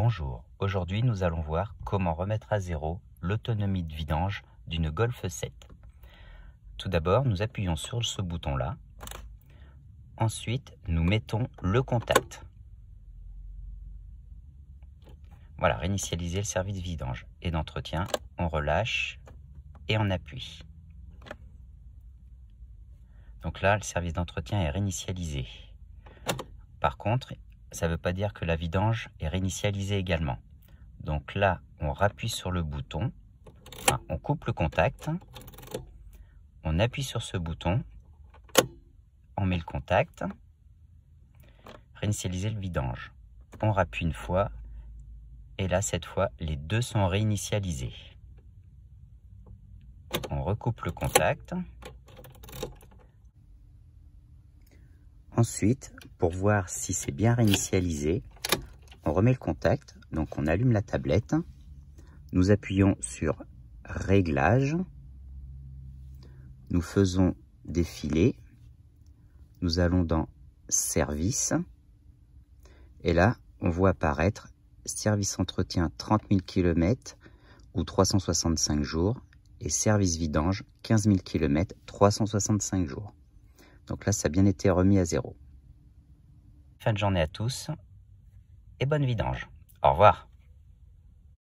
Bonjour, aujourd'hui nous allons voir comment remettre à zéro l'autonomie de vidange d'une Golf 7. Tout d'abord, nous appuyons sur ce bouton-là. Ensuite, nous mettons le contact. Voilà, réinitialiser le service vidange et d'entretien. On relâche et on appuie. Donc là, le service d'entretien est réinitialisé. Par contre, ça ne veut pas dire que la vidange est réinitialisée également. Donc là, on rappuie sur le bouton, on coupe le contact, on appuie sur ce bouton, on met le contact, réinitialiser le vidange. On rappuie une fois, et là, cette fois, les deux sont réinitialisés. On recoupe le contact. Ensuite, pour voir si c'est bien réinitialisé, on remet le contact, donc on allume la tablette, nous appuyons sur Réglages, nous faisons défiler, nous allons dans Service, et là, on voit apparaître Service entretien 30 000 km ou 365 jours et Service vidange 15 000 km 365 jours. Donc là, ça a bien été remis à zéro. Fin de journée à tous et bonne vidange. Au revoir.